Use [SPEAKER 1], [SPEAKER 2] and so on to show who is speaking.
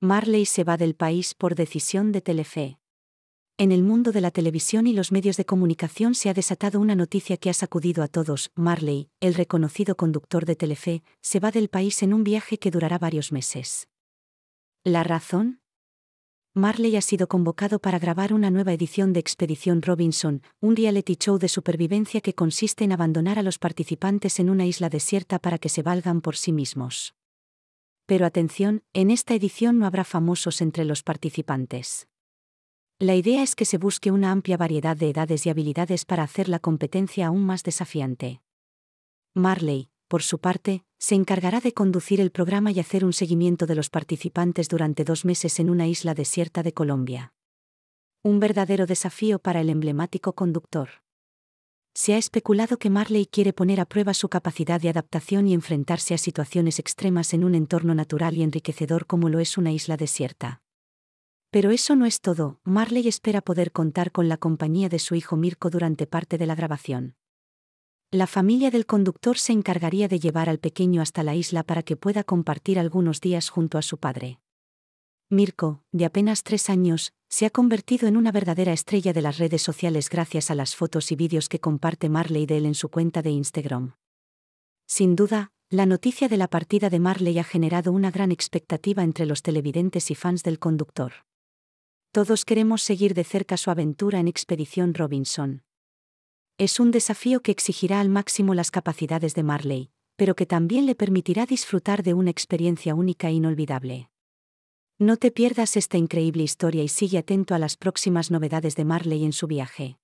[SPEAKER 1] Marley se va del país por decisión de Telefe. En el mundo de la televisión y los medios de comunicación se ha desatado una noticia que ha sacudido a todos. Marley, el reconocido conductor de Telefe, se va del país en un viaje que durará varios meses. ¿La razón? Marley ha sido convocado para grabar una nueva edición de Expedición Robinson, un reality show de supervivencia que consiste en abandonar a los participantes en una isla desierta para que se valgan por sí mismos. Pero atención, en esta edición no habrá famosos entre los participantes. La idea es que se busque una amplia variedad de edades y habilidades para hacer la competencia aún más desafiante. Marley, por su parte, se encargará de conducir el programa y hacer un seguimiento de los participantes durante dos meses en una isla desierta de Colombia. Un verdadero desafío para el emblemático conductor se ha especulado que Marley quiere poner a prueba su capacidad de adaptación y enfrentarse a situaciones extremas en un entorno natural y enriquecedor como lo es una isla desierta. Pero eso no es todo, Marley espera poder contar con la compañía de su hijo Mirko durante parte de la grabación. La familia del conductor se encargaría de llevar al pequeño hasta la isla para que pueda compartir algunos días junto a su padre. Mirko, de apenas tres años, se ha convertido en una verdadera estrella de las redes sociales gracias a las fotos y vídeos que comparte Marley de él en su cuenta de Instagram. Sin duda, la noticia de la partida de Marley ha generado una gran expectativa entre los televidentes y fans del conductor. Todos queremos seguir de cerca su aventura en Expedición Robinson. Es un desafío que exigirá al máximo las capacidades de Marley, pero que también le permitirá disfrutar de una experiencia única e inolvidable. No te pierdas esta increíble historia y sigue atento a las próximas novedades de Marley en su viaje.